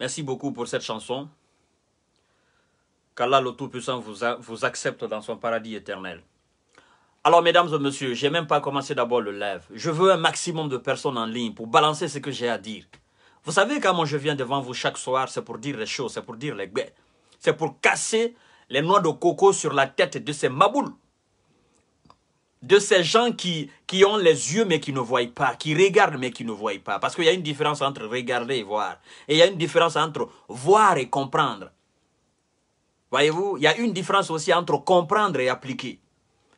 Merci beaucoup pour cette chanson. Qu'Allah le Tout-Puissant vous, accepte dans son paradis éternel. Alors, mesdames et messieurs, j'ai même pas commencé d'abord le live. Je veux un maximum de personnes en ligne pour balancer ce que j'ai à dire. Vous savez, quand moi je viens devant vous chaque soir, c'est pour dire les choses, c'est pour dire les guets. C'est pour casser les noix de coco sur la tête de ces maboules de ces gens qui, qui ont les yeux mais qui ne voient pas, qui regardent mais qui ne voient pas. Parce qu'il y a une différence entre regarder et voir. Et il y a une différence entre voir et comprendre. Voyez-vous, il y a une différence aussi entre comprendre et appliquer.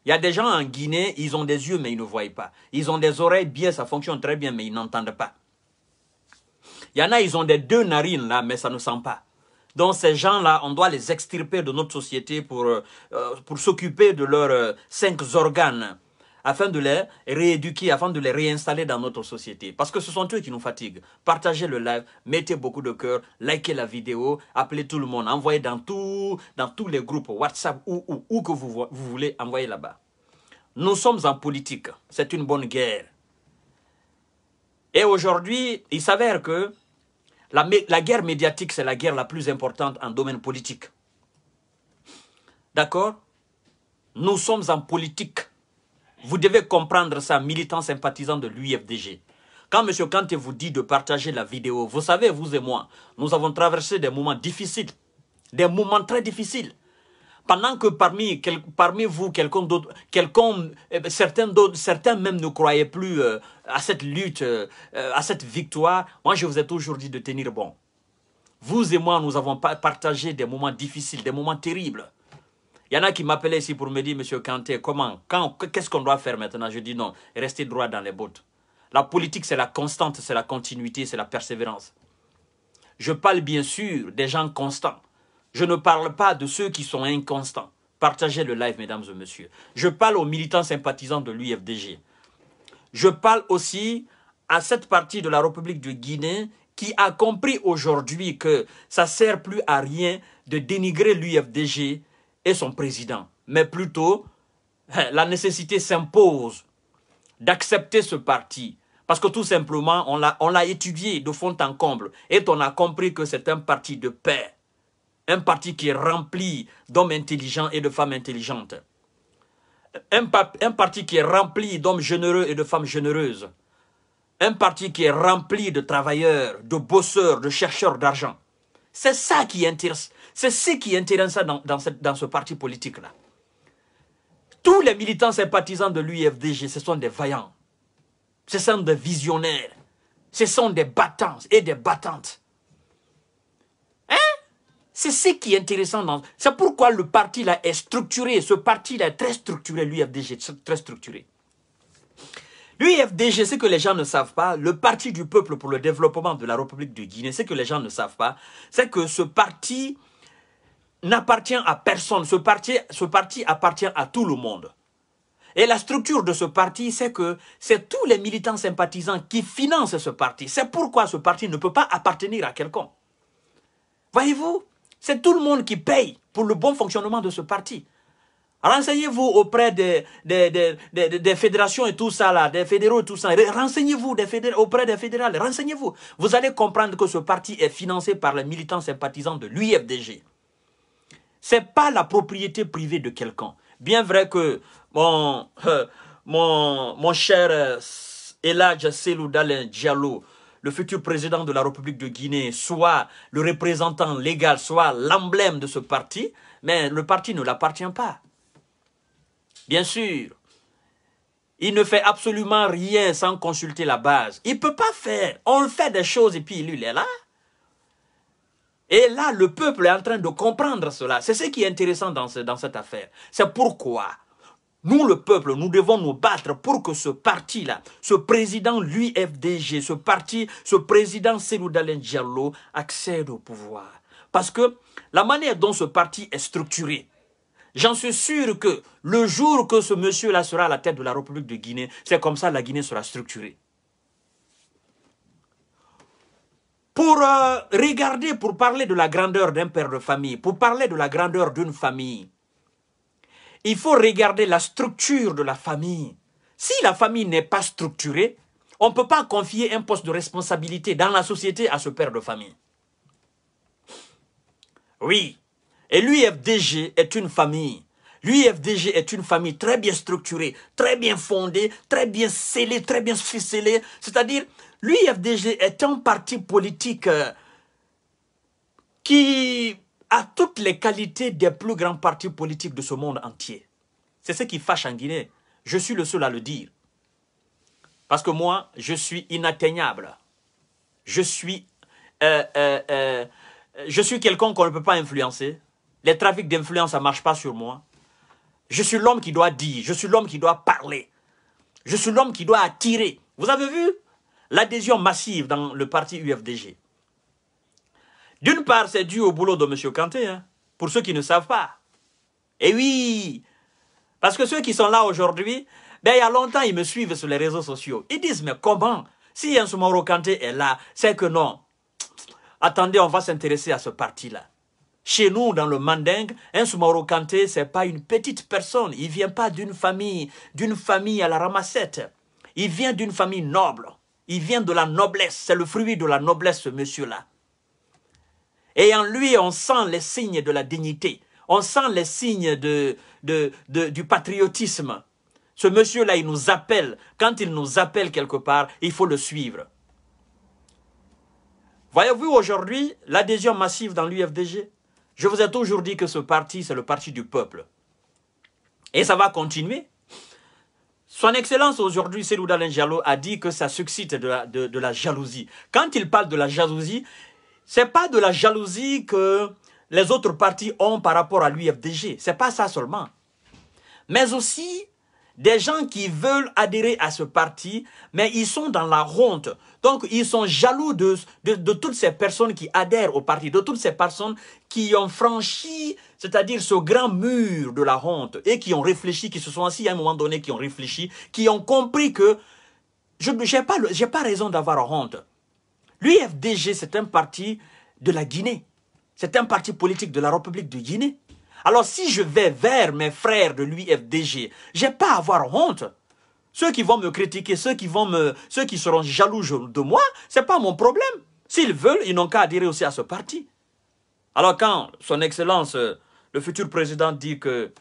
Il y a des gens en Guinée, ils ont des yeux mais ils ne voient pas. Ils ont des oreilles bien, ça fonctionne très bien, mais ils n'entendent pas. Il y en a, ils ont des deux narines là, mais ça ne sent pas. Donc ces gens-là, on doit les extirper de notre société pour, euh, euh, pour s'occuper de leurs euh, cinq organes, afin de les rééduquer, afin de les réinstaller dans notre société. Parce que ce sont eux qui nous fatiguent. Partagez le live, mettez beaucoup de cœur, likez la vidéo, appelez tout le monde, envoyez dans, tout, dans tous les groupes, WhatsApp, ou où, que vous, vous voulez, envoyez là-bas. Nous sommes en politique, c'est une bonne guerre. Et aujourd'hui, il s'avère que la, guerre médiatique, c'est la guerre la plus importante en domaine politique. D'accord Nous sommes en politique. Vous devez comprendre ça, militants sympathisants de l'UFDG. Quand M. Kante vous dit de partager la vidéo, vous savez, vous et moi, nous avons traversé des moments difficiles, des moments très difficiles pendant que parmi, vous, quelqu'un d'autre, quelqu'un, eh ben, certains d'autres, certains même ne croyaient plus euh, à cette lutte, euh, euh, à cette victoire, moi je vous ai toujours dit de tenir bon. Vous et moi, nous avons partagé des moments difficiles, des moments terribles. Il y en a qui m'appelaient ici pour me dire, Monsieur Kanté, comment, quand, qu'est-ce qu'on doit faire maintenant Je dis non, restez droit dans les bottes. La politique, c'est la constante, c'est la continuité, c'est la persévérance. Je parle bien sûr des gens constants. Je ne parle pas de ceux qui sont inconstants. Partagez le live, mesdames et messieurs. Je parle aux militants sympathisants de l'UFDG. Je parle aussi à cette partie de la République de Guinée qui a compris aujourd'hui que ça ne sert plus à rien de dénigrer l'UFDG et son président, mais plutôt hein, la nécessité s'impose d'accepter ce parti. Parce que tout simplement, on l'a étudié de fond en comble et on a compris que c'est un parti de paix. Un parti qui est rempli d'hommes intelligents et de femmes intelligentes. Un, un parti qui est rempli d'hommes généreux et de femmes généreuses. Un parti qui est rempli de travailleurs, de bosseurs, de chercheurs d'argent. C'est ça qui intéresse. C'est ce qui intéresse dans, dans ce parti politique-là. Tous les militants sympathisants de l'UFDG, ce sont des vaillants. Ce sont des visionnaires. Ce sont des battants et des battantes. C'est ce qui est intéressant. Dans... C'est pourquoi le parti là est structuré. Ce parti là est très structuré, l'UFDG, très structuré. L'UFDG, ce que les gens ne savent pas, le Parti du peuple pour le développement de la République de Guinée, c'est que les gens ne savent pas, c'est que ce parti n'appartient à personne. Ce parti, ce parti appartient à tout le monde. Et la structure de ce parti, c'est que c'est tous les militants sympathisants qui financent ce parti. C'est pourquoi ce parti ne peut pas appartenir à quelqu'un. Voyez-vous c'est tout le monde qui paye pour le bon fonctionnement de ce parti. Renseignez-vous auprès des, des, fédérations et tout ça, des fédéraux et tout ça. Renseignez-vous auprès des fédérales. Renseignez-vous. Vous allez comprendre que ce parti est financé par les militants sympathisants de l'UFDG. Ce n'est pas la propriété privée de quelqu'un. Bien vrai que mon, euh, mon, cher euh, Eladj Diallo, le futur président de la République de Guinée soit le représentant légal, soit l'emblème de ce parti, mais le parti ne l'appartient pas. Bien sûr, il ne fait absolument rien sans consulter la base. Il ne peut pas faire. On fait des choses et puis lui, il est là. Et là, le peuple est en train de comprendre cela. C'est ce qui est intéressant dans, dans cette affaire. C'est pourquoi nous, le peuple, nous devons nous battre pour que ce parti-là, ce président, l'UFDG, ce parti, ce président Dalen Diallo accède au pouvoir. Parce que la manière dont ce parti est structuré, j'en suis sûr que le jour que ce monsieur-là sera à la tête de la République de Guinée, c'est comme ça la Guinée sera structurée. Pour euh, regarder, pour parler de la grandeur d'un père de famille, pour parler de la grandeur d'une famille, il faut regarder la structure de la famille. Si la famille n'est pas structurée, on ne peut pas confier un poste de responsabilité dans la société à ce père de famille. Oui. Et l'UFDG est une famille. L'UFDG est une famille très bien structurée, très bien fondée, très bien scellée, très bien ficelée. C'est-à-dire, l'UFDG est un parti politique euh, qui à toutes les qualités des plus grands partis politiques de ce monde entier. C'est ce qui fâche en Guinée. Je suis le seul à le dire. Parce que moi, je suis inatteignable. Je suis, euh, euh, euh, je suis quelqu'un qu'on ne peut pas influencer. Les trafics d'influence, ça ne marche pas sur moi. Je suis l'homme qui doit dire, je suis l'homme qui doit parler. Je suis l'homme qui doit attirer. Vous avez vu l'adhésion massive dans le parti UFDG d'une part, c'est dû au boulot de M. Kanté, hein, pour ceux qui ne savent pas. Eh oui, parce que ceux qui sont là aujourd'hui, ben, il y a longtemps, ils me suivent sur les réseaux sociaux. Ils disent, mais comment Si Yansoumoro Kanté est là, c'est que non. Attendez, on va s'intéresser à ce parti-là. Chez nous, dans le Mandingue, Yansoumoro Kanté, ce n'est pas une petite personne. Il ne vient pas d'une famille, d'une famille à la ramassette. Il vient d'une famille noble. Il vient de la noblesse. C'est le fruit de la noblesse, ce monsieur-là. Et en lui, on sent les signes de la dignité. On sent les signes du patriotisme. Ce monsieur-là, il nous appelle. Quand il nous appelle quelque part, il faut le suivre. Voyez-vous aujourd'hui l'adhésion massive dans l'UFDG Je vous ai toujours dit que ce parti, c'est le parti du peuple. Et ça va continuer. Son Excellence aujourd'hui, Seloudalin Diallo, a dit que ça suscite de la jalousie. Quand il parle de la jalousie, c'est pas de la jalousie que les autres partis ont par rapport à l'UFDG. C'est pas ça seulement. Mais aussi des gens qui veulent adhérer à ce parti, mais ils sont dans la honte. Donc, ils sont jaloux de, toutes ces personnes qui adhèrent au parti, de toutes ces personnes qui ont franchi, c'est-à-dire ce grand mur de la honte, et qui ont réfléchi, qui se sont assis à un moment donné, qui ont réfléchi, qui ont compris que je n'ai pas raison d'avoir honte. L'UFDG, c'est un parti de la Guinée. C'est un parti politique de la République de Guinée. Alors si je vais vers mes frères de l'UFDG, n'ai pas à avoir honte. Ceux qui vont me critiquer, ceux qui vont me, ceux qui seront jaloux de moi, c'est pas mon problème. S'ils veulent, ils n'ont qu'à adhérer aussi à ce parti. Alors quand son excellence, euh, le futur président dit que,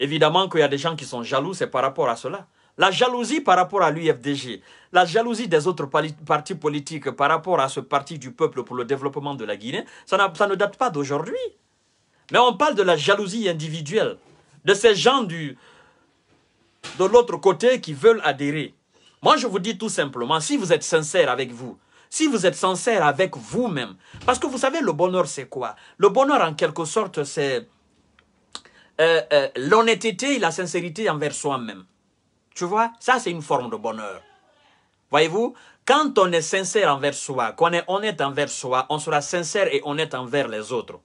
évidemment qu'il y a des gens qui sont jaloux, c'est par rapport à cela. La jalousie par rapport à l'UFDG, la jalousie des autres partis politiques par rapport à ce parti du peuple pour le développement de la Guinée, ça, ne date pas d'aujourd'hui. Mais on parle de la jalousie individuelle, de ces gens du, de l'autre côté qui veulent adhérer. Moi, je vous dis tout simplement, si vous êtes sincère avec vous, si vous êtes sincère avec vous-même, parce que vous savez, le bonheur, c'est quoi Le bonheur, en quelque sorte, c'est euh, euh, l'honnêteté et la sincérité envers soi-même. Tu vois, ça c'est une forme de bonheur. Voyez-vous, quand on est sincère envers soi, quand on est honnête envers soi, on sera sincère et honnête envers les autres.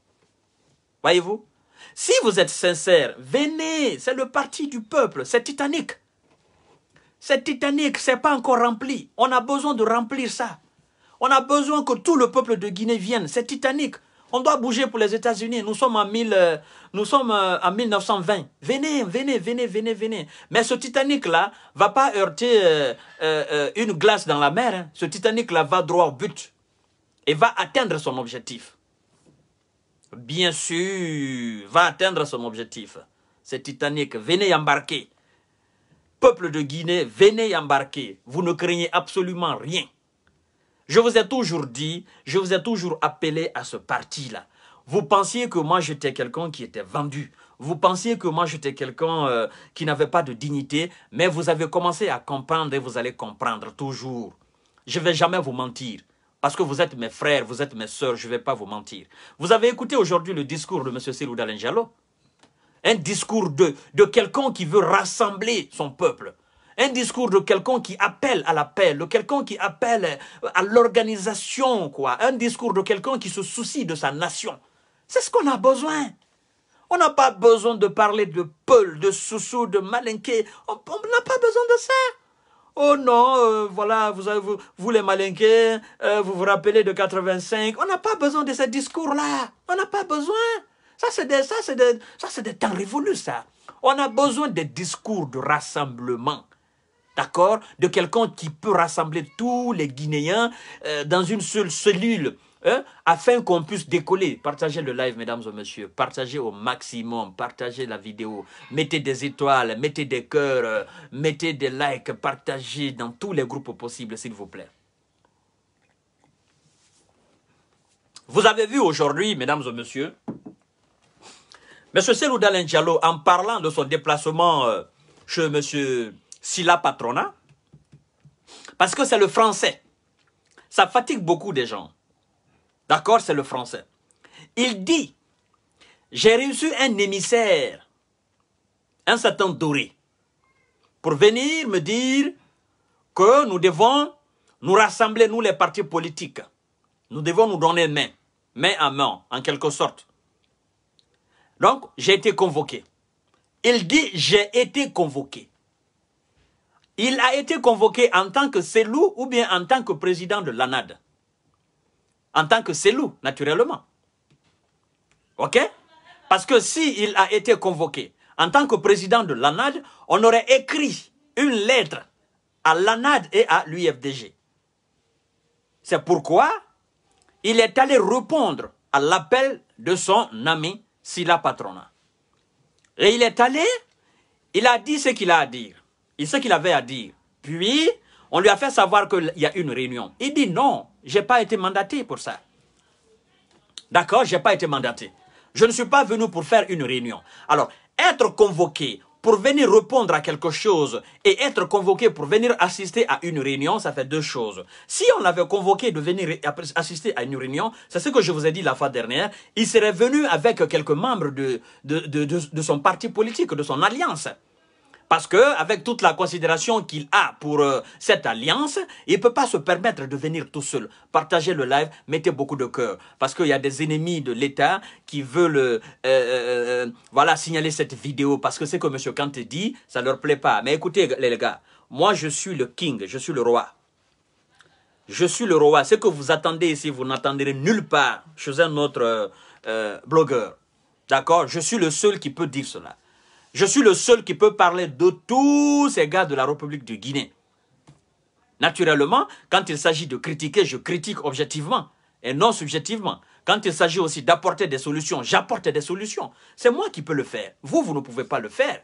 Voyez-vous Si vous êtes sincère, venez, c'est le parti du peuple, c'est Titanic. C'est titanique, c'est pas encore rempli. On a besoin de remplir ça. On a besoin que tout le peuple de Guinée vienne, c'est Titanic. On doit bouger pour les États-Unis. Nous sommes en, mille, euh, nous sommes euh, en 1920. Venez, venez, venez, venez, venez. Mais ce Titanic-là va pas heurter euh, une glace dans la mer. Hein. Ce Titanic-là va droit au but et va atteindre son objectif. Bien sûr, va atteindre son objectif. ce Titanic, venez embarquer. Peuple de Guinée, venez embarquer. Vous ne craignez absolument rien. Je vous ai toujours dit, je vous ai toujours appelé à ce parti-là. Vous pensiez que moi, j'étais quelqu'un qui était vendu. Vous pensiez que moi, j'étais quelqu'un euh, qui n'avait pas de dignité, mais vous avez commencé à comprendre et vous allez comprendre toujours. Je ne vais jamais vous mentir. Parce que vous êtes mes frères, vous êtes mes sœurs, je ne vais pas vous mentir. Vous avez écouté aujourd'hui le discours de M. Cyril Un discours de, de quelqu'un qui veut rassembler son peuple un discours de quelqu'un qui appelle à l'appel, de quelqu'un qui appelle euh, à l'organisation, quoi. Un discours de quelqu'un qui se soucie de sa nation. C'est ce qu'on a besoin. On n'a pas besoin de parler de Paul, de Soussou, de Malinqué. On n'a pas besoin de ça. Oh non, euh, voilà, vous, vous, les Malinqués, euh, vous vous rappelez de 85. On n'a pas besoin de ces discours-là. On n'a pas besoin. Ça, c'est des, ça, c'est des, ça, c'est des temps révolus, ça. On a besoin des discours de rassemblement d'accord De quelqu'un qui peut rassembler tous les Guinéens euh, dans une seule cellule, hein, afin qu'on puisse décoller. Partagez le live, mesdames et messieurs. Partagez au maximum. Partagez la vidéo. Mettez des étoiles, mettez des cœurs, euh, mettez des likes. Partagez dans tous les groupes possibles, s'il vous plaît. Vous avez vu aujourd'hui, mesdames et messieurs, M. Selou Diallo, en parlant de son déplacement euh, chez M la patronat, parce que c'est le français. Ça fatigue beaucoup des gens. D'accord, c'est le français. Il dit, j'ai reçu un émissaire, un certain Doré, pour venir me dire que nous devons nous rassembler, nous les partis politiques. Nous devons nous donner main, main à main, en quelque sorte. Donc, j'ai été convoqué. Il dit, j'ai été convoqué. Il a été convoqué en tant que CELU ou bien en tant que président de l'ANAD. En tant que CELU, naturellement. OK Parce que s'il il a été convoqué en tant que président de l'ANAD, on aurait écrit une lettre à l'ANAD et à l'UFDG. C'est pourquoi il est allé répondre à l'appel de son ami Silla Patrona. Et il est allé, il a dit ce qu'il a à dire il sait qu'il avait à dire. Puis, on lui a fait savoir qu'il y a une réunion. Il dit non, je n'ai pas été mandaté pour ça. D'accord, je n'ai pas été mandaté. Je ne suis pas venu pour faire une réunion. Alors, être convoqué pour venir répondre à quelque chose et être convoqué pour venir assister à une réunion, ça fait deux choses. Si on l'avait convoqué de venir assister à une réunion, c'est ce que je vous ai dit la fois dernière, il serait venu avec quelques membres de, de, de son parti politique, de son alliance. Parce que avec toute la considération qu'il a pour euh, cette alliance, il ne peut pas se permettre de venir tout seul. Partagez le live, mettez beaucoup de cœur. Parce qu'il y a des ennemis de l'État qui veulent euh, euh, voilà, signaler cette vidéo. Parce que c'est que M. Kant dit, ça ne leur plaît pas. Mais écoutez les gars, moi je suis le king, je suis le roi. Je suis le roi. Ce que vous attendez ici, vous n'attendrez nulle part chez un autre blogueur. D'accord Je suis le seul qui peut dire cela. Je suis le seul qui peut parler de tous ces gars de la République de Guinée. Naturellement, quand il s'agit de critiquer, je critique objectivement et non subjectivement. Quand il s'agit aussi d'apporter des solutions, j'apporte des solutions. C'est moi qui peux le faire. Vous, vous ne pouvez pas le faire.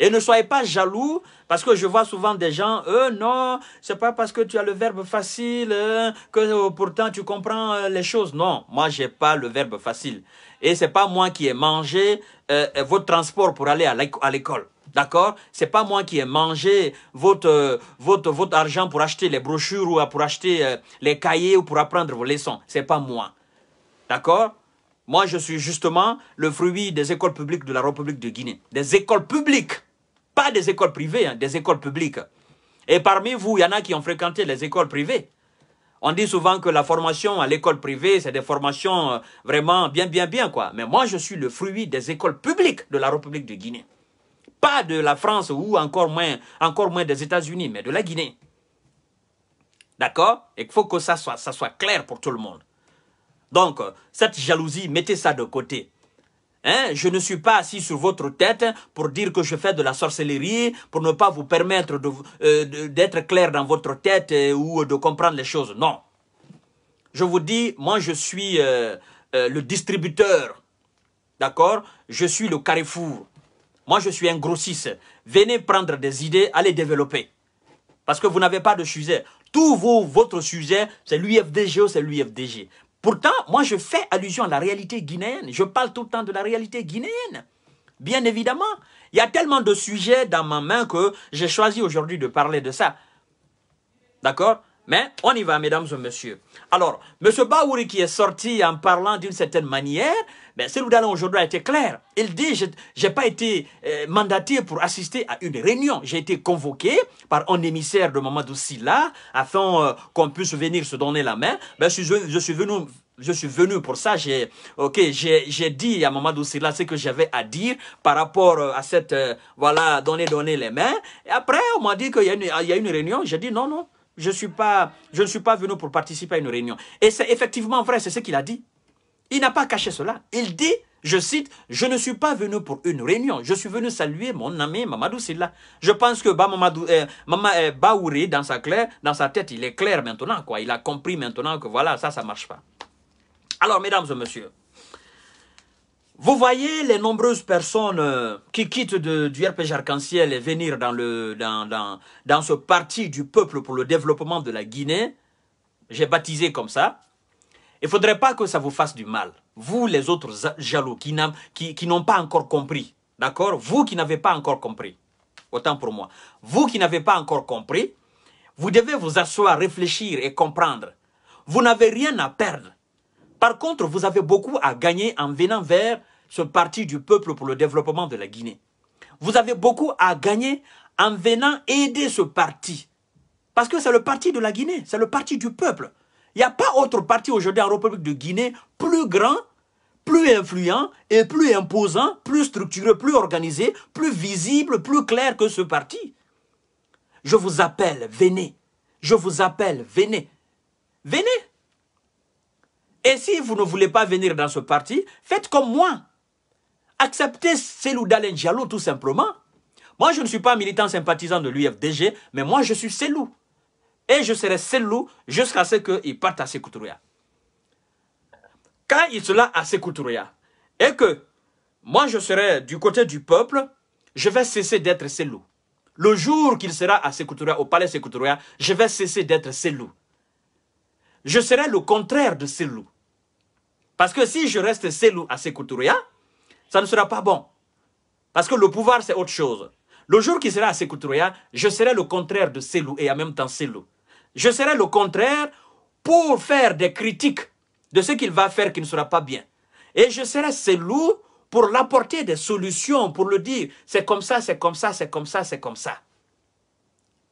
Et ne soyez pas jaloux, parce que je vois souvent des gens, eux, non, c'est pas parce que tu as le verbe facile hein, que euh, pourtant tu comprends euh, les choses. Non, moi, j'ai pas le verbe facile et n'est pas moi qui ai mangé euh, euh, votre transport pour aller à l'école. D'accord C'est pas moi qui ai mangé votre, euh, argent pour acheter les brochures ou pour acheter les cahiers ou pour apprendre vos leçons. C'est pas moi. D'accord Moi, je suis justement le fruit des écoles publiques de la République de Guinée. Des écoles publiques. Pas des écoles privées, hein, des écoles publiques. Et parmi vous, il y en a qui ont fréquenté les écoles privées. On dit souvent que la formation à l'école privée, c'est des formations euh, vraiment bien, bien, bien, quoi. Mais moi, je suis le fruit des écoles publiques de la République de Guinée. Pas de la France ou encore moins, encore moins des États-Unis, mais de la Guinée. D'accord Il faut que ça soit, ça soit clair pour tout le monde. Donc, euh, cette jalousie, mettez ça de côté. Hein, je ne suis pas assis sur votre tête pour dire que je fais de la sorcellerie, pour ne pas vous permettre euh, d'être clair dans votre tête euh, ou de comprendre les choses. Non. Je vous dis, moi je suis euh, le distributeur. D'accord Je suis le carrefour. Moi je suis un grossiste. Venez prendre des idées, allez développer. Parce que vous n'avez pas de sujet. Tout vos, votre sujet, c'est l'UFDG ou c'est l'UFDG. Pourtant, moi, je fais allusion à la réalité guinéenne. Je parle tout le temps de la réalité guinéenne. Bien évidemment, il y a tellement de sujets dans ma main que j'ai choisi aujourd'hui de parler de ça. D'accord Mais on y va, mesdames et messieurs. Alors, M. Baouri qui est sorti en parlant d'une certaine manière, mais nous d'aller aujourd'hui a été clair. Il dit, je n'ai pas été euh, mandaté pour assister à une réunion. J'ai été convoqué par un émissaire de Mamadou Silla afin euh, qu'on puisse venir se donner la main. Ben, je, suis, je, suis venu... Je suis venu pour ça, j'ai j'ai dit à Mamadou Silla ce que j'avais à dire par rapport euh, à cette, voilà, donner, donner les mains. Et après, on m'a dit qu'il y, a une, il y a une réunion. J'ai dit non, non, je, suis pas, je ne suis pas venu pour participer à une réunion. Et c'est effectivement vrai, c'est ce qu'il a dit. Il n'a pas caché cela. Il dit, je cite, je ne suis pas venu pour une réunion. Je suis venu saluer mon ami Mamadou Silla. Je pense que Mamadou, euh, euh, Baouri, dans sa, dans sa tête, il est clair maintenant. quoi. Il a compris maintenant que voilà, ça, ça ne marche pas. Alors, mesdames et messieurs, vous voyez les nombreuses personnes euh, qui quittent de, du RPG Arc-en-Ciel et venir dans, le, dans, dans, ce parti du peuple pour le développement de la Guinée, j'ai baptisé comme ça, il ne faudrait pas que ça vous fasse du mal. Vous, les autres jaloux qui n'ont pas encore compris. D'accord Vous qui n'avez pas encore compris. Autant pour moi. Vous qui n'avez pas encore compris, vous devez vous asseoir, réfléchir et comprendre. Vous n'avez rien à perdre. Par contre, vous avez beaucoup à gagner en venant vers ce parti du peuple pour le développement de la Guinée. Vous avez beaucoup à gagner en venant aider ce parti. Parce que c'est le parti de la Guinée, c'est le parti du peuple. Il n'y a pas autre parti aujourd'hui en République de Guinée plus grand, plus influent et plus imposant, plus structuré, plus organisé, plus visible, plus clair que ce parti. Je vous appelle, venez. Je vous appelle, venez. Venez. Et si vous ne voulez pas venir dans ce parti, faites comme moi. Acceptez Selou Dalen Diallo tout simplement. Moi, je ne suis pas militant sympathisant de l'UFDG, mais moi, je suis Selou et je serai selou jusqu'à ce qu'il parte à Sekutruya. Quand il sera à Sekutruya et que moi je serai du côté du peuple, je vais cesser d'être selou. Le jour qu'il sera à Sekutruya, au palais Sekutruya, je vais cesser d'être selou. Je serai le contraire de seul Parce que si je reste selou à Sekutruya, ça ne sera pas bon. Parce que le pouvoir, c'est autre chose. Le jour qu'il sera à Sekutruya, je serai le contraire de Selou et en même temps Selou. Je serai le contraire pour faire des critiques de ce qu'il va faire qui ne sera pas bien. Et je serai celui pour l'apporter des solutions, pour le dire, c'est comme ça, c'est comme ça, c'est comme ça, c'est comme ça.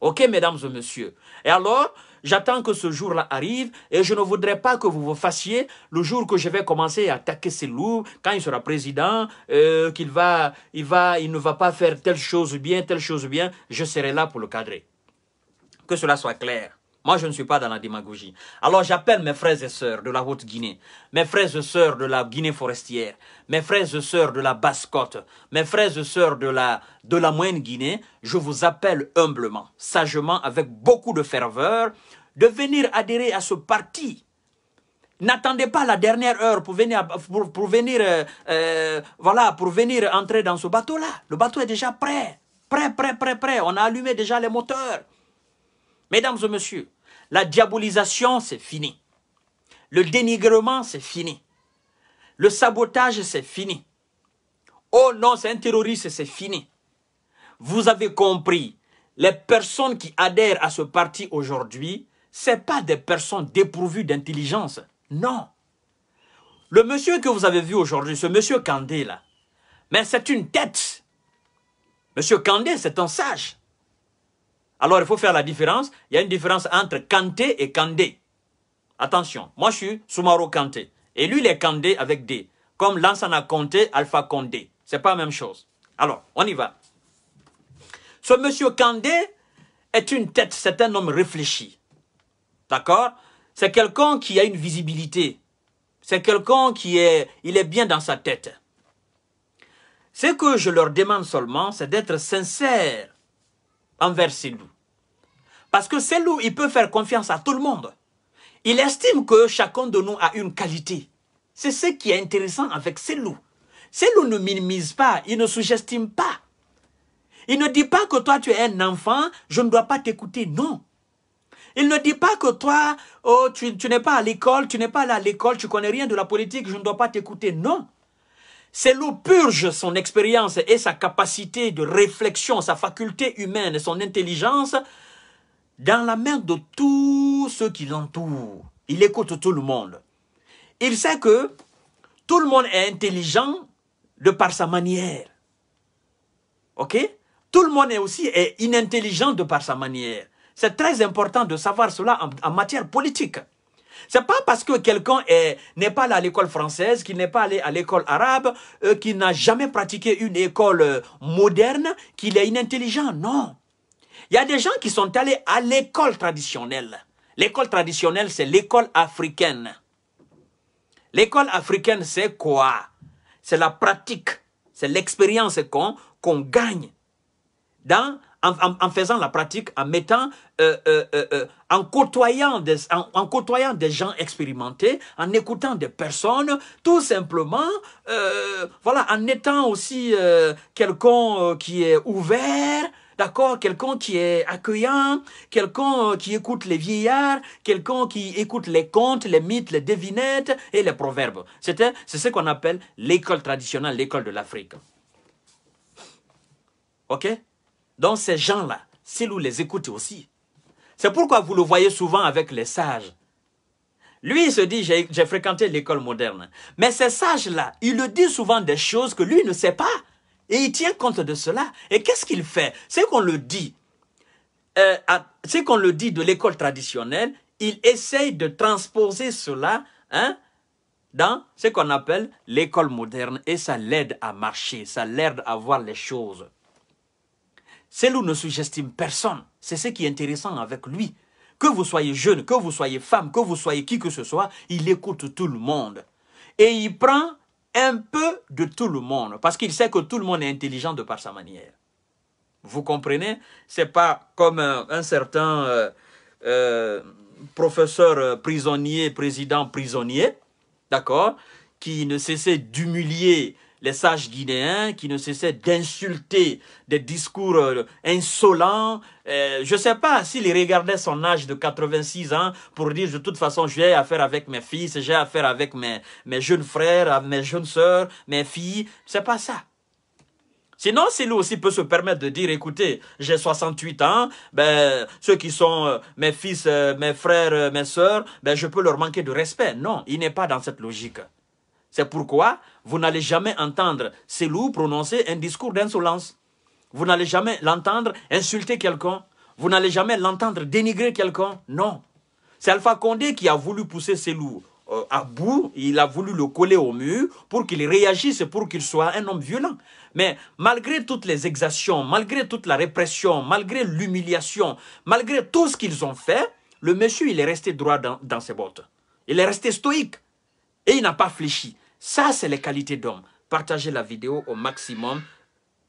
Ok, mesdames et messieurs. Et alors, j'attends que ce jour-là arrive et je ne voudrais pas que vous vous fassiez le jour que je vais commencer à attaquer ces loups, quand il sera président, euh, qu'il va, il va, il ne va pas faire telle chose bien, telle chose bien, je serai là pour le cadrer. Que cela soit clair. Moi, je ne suis pas dans la démagogie. Alors, j'appelle mes frères et sœurs de la Haute-Guinée, mes frères et sœurs de la Guinée forestière, mes frères et sœurs de la Basse-Côte, mes frères et sœurs de la, de la Moyenne-Guinée. Je vous appelle humblement, sagement, avec beaucoup de ferveur, de venir adhérer à ce parti. N'attendez pas la dernière heure pour venir, pour, venir, euh, euh, voilà, pour venir entrer dans ce bateau-là. Le bateau est déjà prêt. Prêt, prêt, prêt, prêt. On a allumé déjà les moteurs. Mesdames et messieurs, la diabolisation, c'est fini. Le dénigrement, c'est fini. Le sabotage, c'est fini. Oh non, c'est un terroriste, c'est fini. Vous avez compris, les personnes qui adhèrent à ce parti aujourd'hui, ce pas des personnes dépourvues d'intelligence. Non. Le monsieur que vous avez vu aujourd'hui, ce monsieur Candé, mais c'est une tête. Monsieur Candé, c'est un sage. Alors il faut faire la différence. Il y a une différence entre Kanté et Kandé. Attention, moi je suis Soumaro Kanté. Et lui, il est Kandé avec D. Comme Lansana Kanté, Alpha Condé. C'est pas la même chose. Alors, on y va. Ce monsieur Kandé est une tête, c'est un homme réfléchi. D'accord C'est quelqu'un qui a une visibilité. C'est quelqu'un qui est, il est bien dans sa tête. Ce que je leur demande seulement, c'est d'être sincère envers Sindou. Parce que c'est loups, il peut faire confiance à tout le monde. Il estime que chacun de nous a une qualité. C'est ce qui est intéressant avec Ces loups ne minimise pas, il ne sous-estime pas. Il ne dit pas que toi tu es un enfant, je ne dois pas t'écouter, non. Il ne dit pas que toi, oh, tu, n'es pas à l'école, tu n'es pas là à l'école, tu connais rien de la politique, je ne dois pas t'écouter, non. loups purge son expérience et sa capacité de réflexion, sa faculté humaine, son intelligence dans la main de tous ceux qui l'entourent. Il écoute tout le monde. Il sait que tout le monde est intelligent de par sa manière. OK Tout le monde est aussi est inintelligent de par sa manière. C'est très important de savoir cela en, matière politique. C'est pas parce que quelqu'un n'est pas allé à l'école française, qu'il n'est pas allé à l'école arabe, euh, qu'il n'a jamais pratiqué une école euh, moderne, qu'il est inintelligent. Non. Il y a des gens qui sont allés à l'école traditionnelle. L'école traditionnelle, c'est l'école africaine. L'école africaine, c'est quoi C'est la pratique, c'est l'expérience qu'on gagne dans, en, faisant la pratique, en mettant, euh, euh, euh, en, côtoyant des, côtoyant des gens expérimentés, en écoutant des personnes, tout simplement, voilà, en étant aussi quelqu'un qui est ouvert, D'accord Quelqu'un qui est accueillant, quelqu'un euh, qui écoute les vieillards, quelqu'un qui écoute les contes, les mythes, les devinettes et les proverbes. C'est ce qu'on appelle l'école traditionnelle, l'école de l'Afrique. OK Donc ces gens-là, c'est nous les écoute aussi. C'est pourquoi vous le voyez souvent avec les sages. Lui, il se dit, j'ai fréquenté l'école moderne. Mais ces sages-là, ils le disent souvent des choses que lui ne sait pas. Et il tient compte de cela. Et qu'est-ce qu'il fait C'est qu'on le dit. Euh, c'est qu'on le dit de l'école traditionnelle, il essaye de transposer cela hein, dans ce qu'on appelle l'école moderne et ça l'aide à marcher, ça l'aide à voir les choses. où ne sous personne. C'est ce qui est intéressant avec lui. Que vous soyez jeune, que vous soyez femme, que vous soyez qui que ce soit, il écoute tout le monde. Et il prend un peu de tout le monde, parce qu'il sait que tout le monde est intelligent de par sa manière. Vous comprenez C'est pas comme euh, un, certain euh, euh, professeur prisonnier, président prisonnier, d'accord, qui ne cessait d'humilier les sages guinéens qui ne cessaient d'insulter des discours euh, insolents. Euh, je ne sais pas s'il regardait son âge de 86 ans pour dire de toute façon j'ai affaire avec mes fils, j'ai affaire avec mes, mes jeunes frères, mes jeunes sœurs, mes filles. C'est pas ça. Sinon, si lui aussi peut se permettre de dire, écoutez, j'ai 68 ans, ben, ceux qui sont euh, mes fils, mes frères, mes sœurs, ben, je peux leur manquer de respect. Non, il n'est pas dans cette logique. C'est pourquoi vous n'allez jamais entendre loups prononcer un discours d'insolence. Vous n'allez jamais l'entendre insulter quelqu'un. Vous n'allez jamais l'entendre dénigrer quelqu'un. Non. C'est Alpha Condé qui a voulu pousser loups euh, à bout, il a voulu le coller au mur pour qu'il réagisse, pour qu'il soit un homme violent. Mais malgré toutes les exactions, malgré toute la répression, malgré l'humiliation, malgré tout ce qu'ils ont fait, le monsieur, il est resté droit dans, ses bottes. Il est resté stoïque et il n'a pas fléchi. Ça, c'est les qualités d'homme. Partagez la vidéo au maximum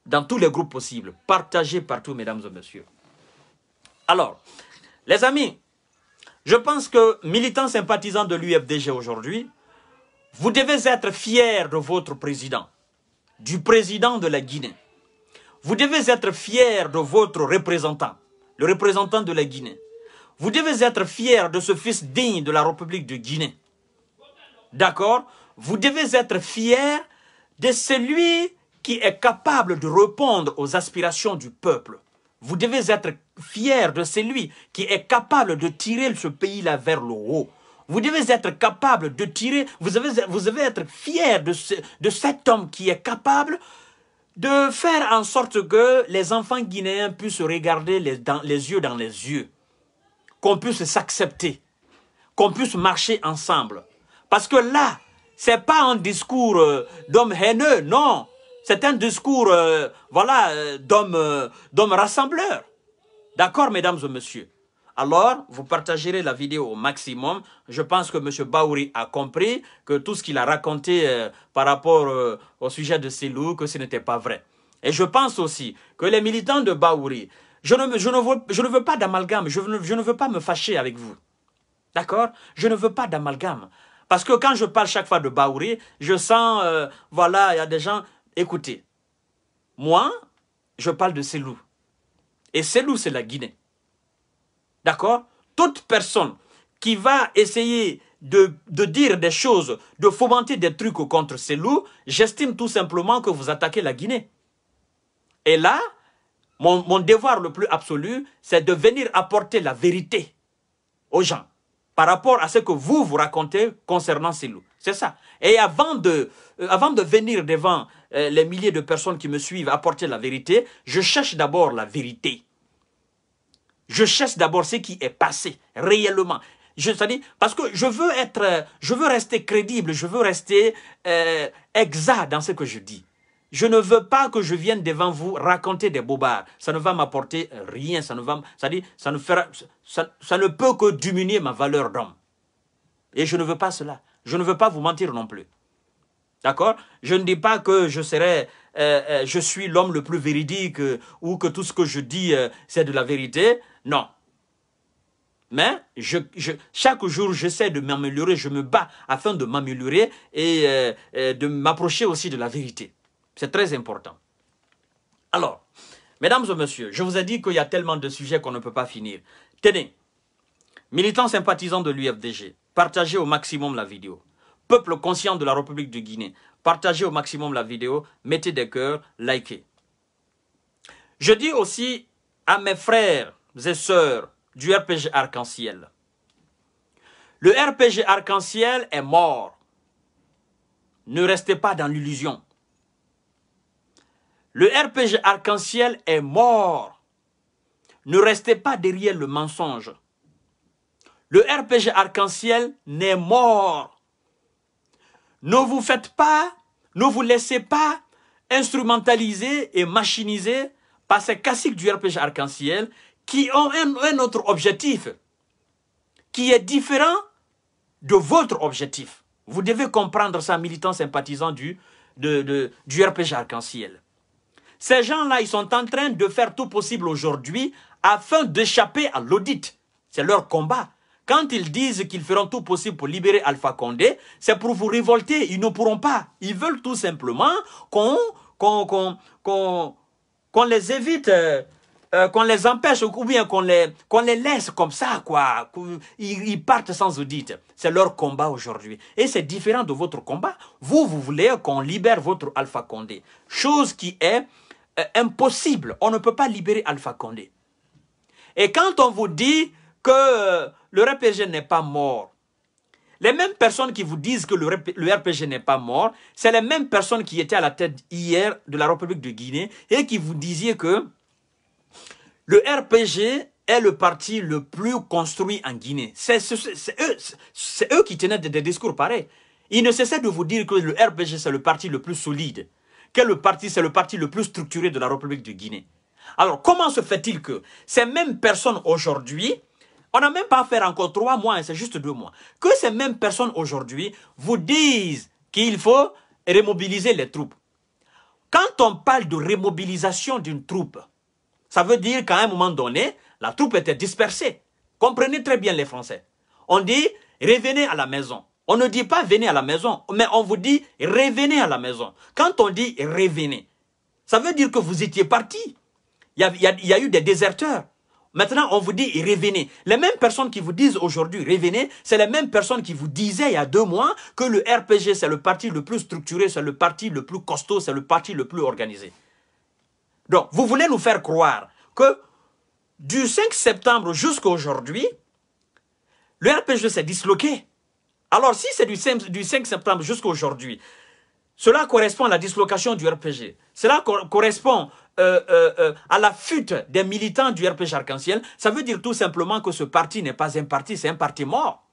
dans tous les groupes possibles. Partagez partout, mesdames et messieurs. Alors, les amis, je pense que militants sympathisants de l'UFDG aujourd'hui, vous devez être fiers de votre président, du président de la Guinée. Vous devez être fiers de votre représentant, le représentant de la Guinée. Vous devez être fiers de ce fils digne de la République de Guinée. D'accord vous devez être fier de celui qui est capable de répondre aux aspirations du peuple. Vous devez être fier de celui qui est capable de tirer ce pays-là vers le haut. Vous devez être capable de tirer, vous devez, vous devez être fier de, de cet homme qui est capable de faire en sorte que les enfants guinéens puissent regarder les, dans, les yeux dans les yeux, qu'on puisse s'accepter, qu'on puisse marcher ensemble. Parce que là, c'est pas un discours euh, d'homme haineux, non. C'est un discours, euh, voilà, euh, d'homme d'homme rassembleur. D'accord, mesdames et messieurs alors vous partagerez la vidéo au maximum. Je pense que M. Baouri a compris que tout ce qu'il a raconté par rapport au sujet de ces loups, que ce n'était pas vrai. Et je pense aussi que les militants de Baouri, je ne, je ne, veux, pas d'amalgame, je ne veux pas me fâcher avec vous. D'accord Je ne veux pas d'amalgame. Parce que quand je parle chaque fois de Baouri, je sens, euh, voilà, il y a des gens, écoutez, moi, je parle de loups. Et loups, c'est la Guinée. D'accord Toute personne qui va essayer de, dire des choses, de fomenter des trucs contre loups, j'estime tout simplement que vous attaquez la Guinée. Et là, mon devoir le plus absolu, c'est de venir apporter la vérité aux gens par rapport à ce que vous vous racontez concernant ces loups. C'est ça. Et avant de, euh, avant de venir devant euh, les milliers de personnes qui me suivent apporter la vérité, je cherche d'abord la vérité. Je cherche d'abord ce qui est passé réellement. Je, -dire, parce que je veux être, euh, je veux rester crédible, je veux rester exact dans ce que je dis. Je ne veux pas que je vienne devant vous raconter des bobards. Ça ne va m'apporter rien. Ça ne, va, ça, dit, ça, ne fera, ça, ne peut que diminuer ma valeur d'homme. Et je ne veux pas cela. Je ne veux pas vous mentir non plus. D'accord Je ne dis pas que je serai, euh, euh, je suis l'homme le plus véridique euh, ou que tout ce que je dis, c'est de la vérité. Non. Mais chaque jour, j'essaie de m'améliorer, je me bats afin de m'améliorer et de m'approcher aussi de la vérité. C'est très important. Alors, mesdames et messieurs, je vous ai dit qu'il y a tellement de sujets qu'on ne peut pas finir. Tenez, militants sympathisants de l'UFDG, partagez au maximum la vidéo. Peuple conscient de la République de Guinée, partagez au maximum la vidéo, mettez des cœurs, likez. Je dis aussi à mes frères et sœurs du RPG Arc-en-Ciel. Le RPG Arc-en-Ciel est mort. Ne restez pas dans l'illusion. Le RPG arc-en-ciel est mort. Ne restez pas derrière le mensonge. Le RPG arc-en-ciel n'est mort. Ne vous faites pas, ne vous laissez pas instrumentaliser et machiniser par ces classiques du RPG arc-en-ciel qui ont un, autre objectif qui est différent de votre objectif. Vous devez comprendre ça, militant sympathisant du, du RPG arc-en-ciel. Ces gens-là, ils sont en train de faire tout possible aujourd'hui afin d'échapper à l'audit. C'est leur combat. Quand ils disent qu'ils feront tout possible pour libérer Alpha Condé, c'est pour vous révolter. Ils ne pourront pas. Ils veulent tout simplement qu'on qu'on les évite, euh, euh, qu'on les empêche ou bien qu'on les, les laisse comme ça, quoi. Ils, ils partent sans audit. C'est leur combat aujourd'hui. Et c'est différent de votre combat. Vous, vous voulez qu'on libère votre Alpha Condé. Chose qui est euh, impossible. On ne peut pas libérer Alpha Condé. Et quand on vous dit que euh, le RPG n'est pas mort, les mêmes personnes qui vous disent que le, RPG n'est pas mort, c'est les mêmes personnes qui étaient à la tête hier de la République de Guinée et qui vous disaient que le RPG est le parti le plus construit en Guinée. C'est eux, qui tenaient des, des discours pareils. Ils ne cessaient de vous dire que le RPG, c'est le parti le plus solide. Quel parti C'est le parti le plus structuré de la République de Guinée. Alors, comment se fait-il que ces mêmes personnes aujourd'hui, on n'a même pas à faire encore trois mois, hein, c'est juste deux mois, que ces mêmes personnes aujourd'hui vous disent qu'il faut remobiliser les troupes. Quand on parle de remobilisation d'une troupe, ça veut dire qu'à un moment donné, la troupe était dispersée. Comprenez très bien les Français. On dit, revenez à la maison. On ne dit pas venez à la maison, mais on vous dit revenez à la maison. Quand on dit revenez, ça veut dire que vous étiez parti. Il, il y a, eu des déserteurs. Maintenant, on vous dit revenez. Les mêmes personnes qui vous disent aujourd'hui revenez, c'est les mêmes personnes qui vous disaient il y a deux mois que le RPG, c'est le parti le plus structuré, c'est le parti le plus costaud, c'est le parti le plus organisé. Donc, vous voulez nous faire croire que du 5 septembre jusqu'à aujourd'hui, le RPG s'est disloqué. Alors si c'est du 5, du 5 septembre jusqu'aujourd'hui, cela correspond à la dislocation du RPG. Cela correspond euh, euh, euh, à la fuite des militants du RPG Arc-en-Ciel. Ça veut dire tout simplement que ce parti n'est pas un parti, c'est un parti mort.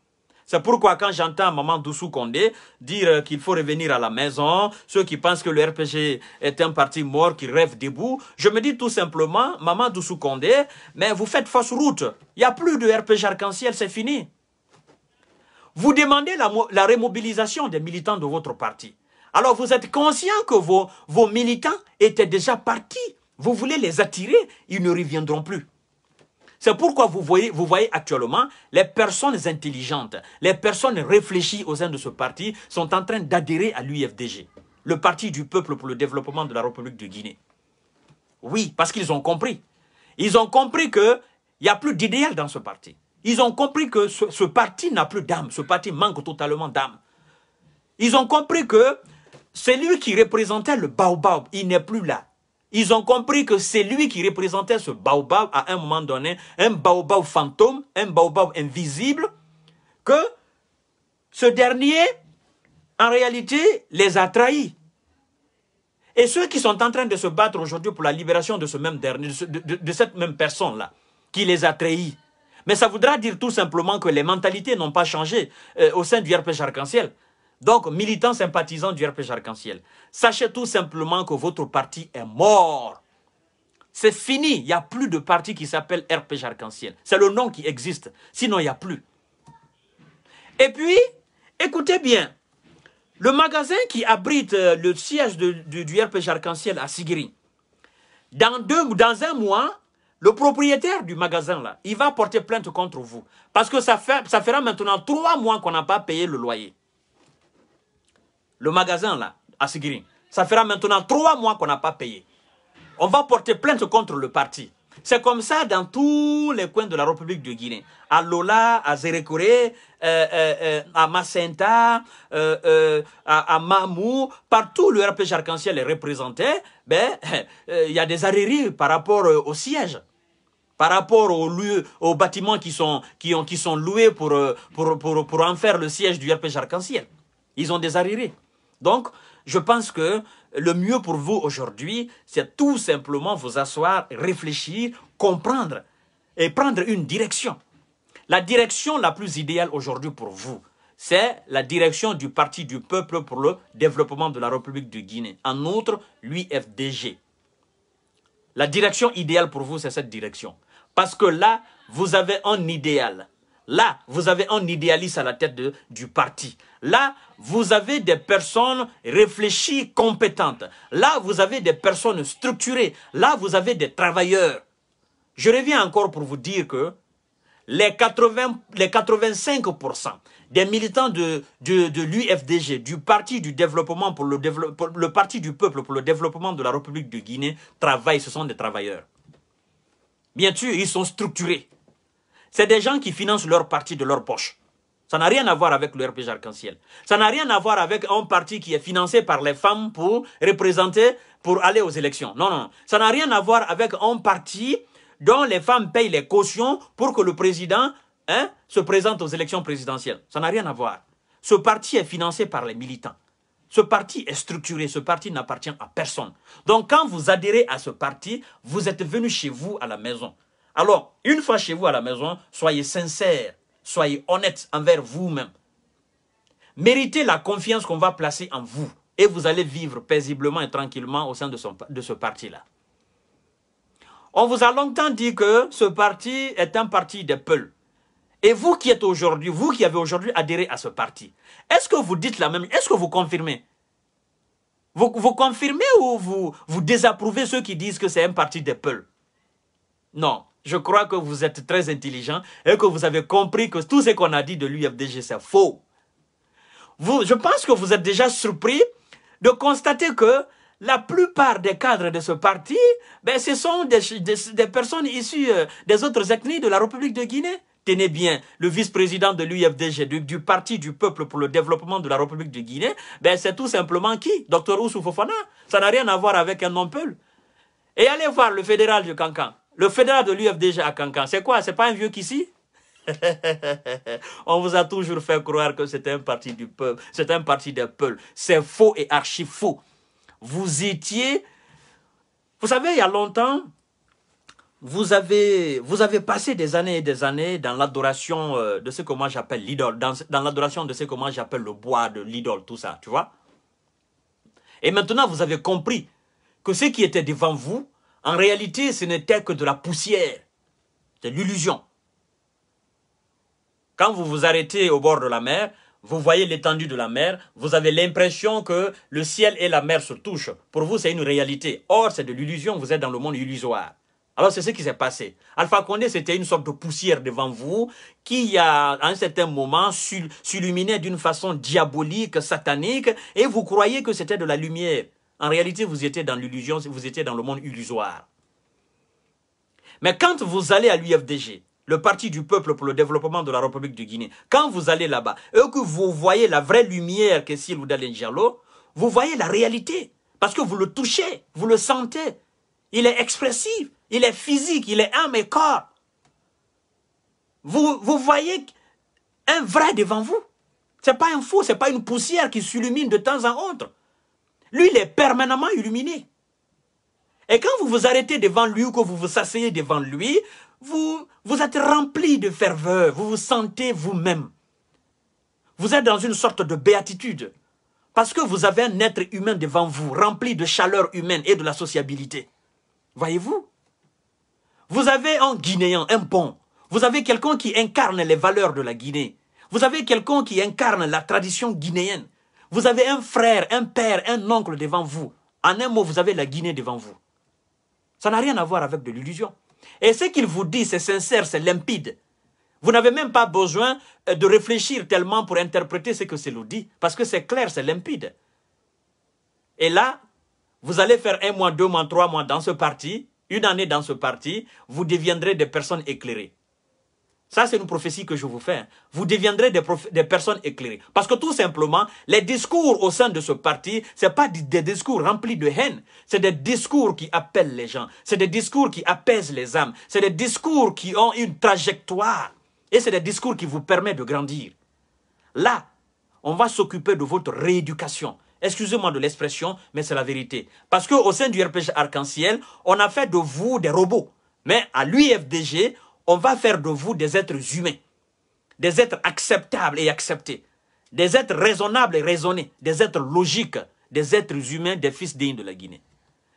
C'est pourquoi quand j'entends Maman Doussou Condé dire qu'il faut revenir à la maison, ceux qui pensent que le RPG est un parti mort qui rêve debout, je me dis tout simplement, Maman Doussou Condé, mais vous faites fausse route. Il n'y a plus de RPG arc-en-ciel, c'est fini. Vous demandez la, remobilisation des militants de votre parti. Alors vous êtes conscient que vos, militants étaient déjà partis. Vous voulez les attirer, ils ne reviendront plus. C'est pourquoi vous voyez, vous voyez actuellement les personnes intelligentes, les personnes réfléchies au sein de ce parti sont en train d'adhérer à l'UFDG, le Parti du peuple pour le développement de la République de Guinée. Oui, parce qu'ils ont compris. Ils ont compris qu'il n'y a plus d'idéal dans ce parti. Ils ont compris que ce, parti n'a plus d'âme, ce parti manque totalement d'âme. Ils ont compris que c'est lui qui représentait le baobab, il n'est plus là. Ils ont compris que c'est lui qui représentait ce baobab à un moment donné, un baobab fantôme, un baobab invisible, que ce dernier, en réalité, les a trahis. Et ceux qui sont en train de se battre aujourd'hui pour la libération de, ce même dernier, de cette même personne-là, qui les a trahis, mais ça voudra dire tout simplement que les mentalités n'ont pas changé euh, au sein du RPG Arc-en-Ciel. Donc, militants sympathisants du RPG Arc-en-Ciel, sachez tout simplement que votre parti est mort. C'est fini, il n'y a plus de parti qui s'appelle RPG Arc-en-Ciel. C'est le nom qui existe, sinon il n'y a plus. Et puis, écoutez bien, le magasin qui abrite euh, le siège du RPG Arc-en-Ciel à Sigiri, dans, dans un mois, le propriétaire du magasin, là, il va porter plainte contre vous. Parce que ça, fait, ça fera maintenant trois mois qu'on n'a pas payé le loyer. Le magasin, là, à Sigiri, ça fera maintenant trois mois qu'on n'a pas payé. On va porter plainte contre le parti. C'est comme ça dans tous les coins de la République de Guinée. À Lola, à Zérékoré, euh, euh, euh, à Massenta, à, Mamou, partout le RP Arc-en-Ciel est représenté. Ben, il y a des arriérés par rapport au siège par rapport aux, lieux, aux bâtiments qui sont, qui sont loués euh, pour, en faire le siège du RPG Arc-en-Ciel. Ils ont des arriérés. Donc, je pense que le mieux pour vous aujourd'hui, c'est tout simplement vous asseoir, réfléchir, comprendre et prendre une direction. La direction la plus idéale aujourd'hui pour vous, c'est la direction du Parti du Peuple pour le développement de la République de Guinée. En outre, l'UFDG. La direction idéale pour vous, c'est cette direction. Parce que là, vous avez un idéal. Là, vous avez un idéaliste à la tête du parti. Là, vous avez des personnes réfléchies, compétentes. Là, vous avez des personnes structurées. Là, vous avez des travailleurs. Je reviens encore pour vous dire que les, 80, les 85% des militants de, de, de l'UFDG, du Parti du développement pour le, le Parti du peuple pour le développement de la République de Guinée, travaillent, ce sont des travailleurs. Bien sûr, ils sont structurés. C'est des gens qui financent leur parti de leur poche. Ça n'a rien à voir avec le RPG Arc-en-Ciel. Ça n'a rien à voir avec un parti qui est financé par les femmes pour représenter, pour aller aux élections. Non, non. Ça n'a rien à voir avec un parti dont les femmes payent les cautions pour que le président hein, se présente aux élections présidentielles. Ça n'a rien à voir. Ce parti est financé par les militants. Ce parti est structuré, ce parti n'appartient à personne. Donc quand vous adhérez à ce parti, vous êtes venu chez vous à la maison. Alors, une fois chez vous à la maison, soyez sincère, soyez honnête envers vous-même. Méritez la confiance qu'on va placer en vous et vous allez vivre paisiblement et tranquillement au sein de, de ce parti-là. On vous a longtemps dit que ce parti est un parti des peuls. Et vous qui êtes aujourd'hui, vous qui avez aujourd'hui adhéré à ce parti, est-ce que vous dites la même Est-ce que vous confirmez vous, vous, confirmez ou vous, vous désapprouvez ceux qui disent que c'est un parti des peuples Non, je crois que vous êtes très intelligent et que vous avez compris que tout ce qu'on a dit de l'UFDG, c'est faux. Vous, je pense que vous êtes déjà surpris de constater que la plupart des cadres de ce parti, ben, ce sont des personnes issues euh, des autres ethnies de la République de Guinée tenez bien, le vice-président de l'UFDG, du, Parti du Peuple pour le Développement de la République de Guinée, ben c'est tout simplement qui Docteur Ousou Fofana. Ça n'a rien à voir avec un non-peul. Et allez voir le fédéral de Cancan. Le fédéral de l'UFDG à Cancan, c'est quoi C'est pas un vieux qu'ici On vous a toujours fait croire que c'est un parti du peuple, c'est un parti des peuples. C'est faux et archi faux. Vous étiez... Vous savez, il y a longtemps, vous avez, vous avez passé des années et des années dans l'adoration euh, de ce que moi j'appelle l'idole, dans, dans l'adoration de ce que moi j'appelle le bois de l'idole, tout ça, tu vois. Et maintenant, vous avez compris que ce qui était devant vous, en réalité, ce n'était que de la poussière, c'est l'illusion. Quand vous vous arrêtez au bord de la mer, vous voyez l'étendue de la mer, vous avez l'impression que le ciel et la mer se touchent. Pour vous, c'est une réalité. Or, c'est de l'illusion, vous êtes dans le monde illusoire. Alors c'est ce qui s'est passé. Alpha Condé, c'était une sorte de poussière devant vous qui, à un certain moment, s'illuminait d'une façon diabolique, satanique, et vous croyez que c'était de la lumière. En réalité, vous étiez dans l'illusion, vous étiez dans le monde illusoire. Mais quand vous allez à l'UFDG, le Parti du Peuple pour le Développement de la République de Guinée, quand vous allez là-bas et que vous voyez la vraie lumière que c'est Diallo, vous voyez la réalité. Parce que vous le touchez, vous le sentez. Il est expressif. Il est physique, il est âme et corps. Vous, vous voyez un vrai devant vous. Ce n'est pas un faux, ce n'est pas une poussière qui s'illumine de temps en autre. Lui, il est permanemment illuminé. Et quand vous vous arrêtez devant lui ou que vous vous asseyez devant lui, vous, vous êtes rempli de ferveur, vous vous sentez vous-même. Vous êtes dans une sorte de béatitude. Parce que vous avez un être humain devant vous, rempli de chaleur humaine et de la sociabilité. Voyez-vous vous avez un Guinéen, un bon. Vous avez quelqu'un qui incarne les valeurs de la Guinée. Vous avez quelqu'un qui incarne la tradition guinéenne. Vous avez un frère, un père, un oncle devant vous. En un mot, vous avez la Guinée devant vous. Ça n'a rien à voir avec de l'illusion. Et ce qu'il vous dit, c'est sincère, c'est limpide. Vous n'avez même pas besoin euh, de réfléchir tellement pour interpréter ce que c'est dit, parce que c'est clair, c'est limpide. Et là, vous allez faire un mois, deux mois, trois mois dans ce parti, une année dans ce parti, vous deviendrez des personnes éclairées. Ça, c'est une prophétie que je vous fais. Hein. Vous deviendrez des, personnes éclairées. Parce que tout simplement, les discours au sein de ce parti, ce pas des discours remplis de haine. C'est des discours qui appellent les gens. C'est des discours qui apaisent les âmes. C'est des discours qui ont une trajectoire. Et c'est des discours qui vous permettent de grandir. Là, on va s'occuper de votre rééducation. Excusez-moi de l'expression, mais c'est la vérité. Parce qu'au sein du RPG Arc-en-Ciel, on a fait de vous des robots. Mais à l'UFDG, on va faire de vous des êtres humains. Des êtres acceptables et acceptés. Des êtres raisonnables et raisonnés. Des êtres logiques. Des êtres humains, des fils dignes de la Guinée.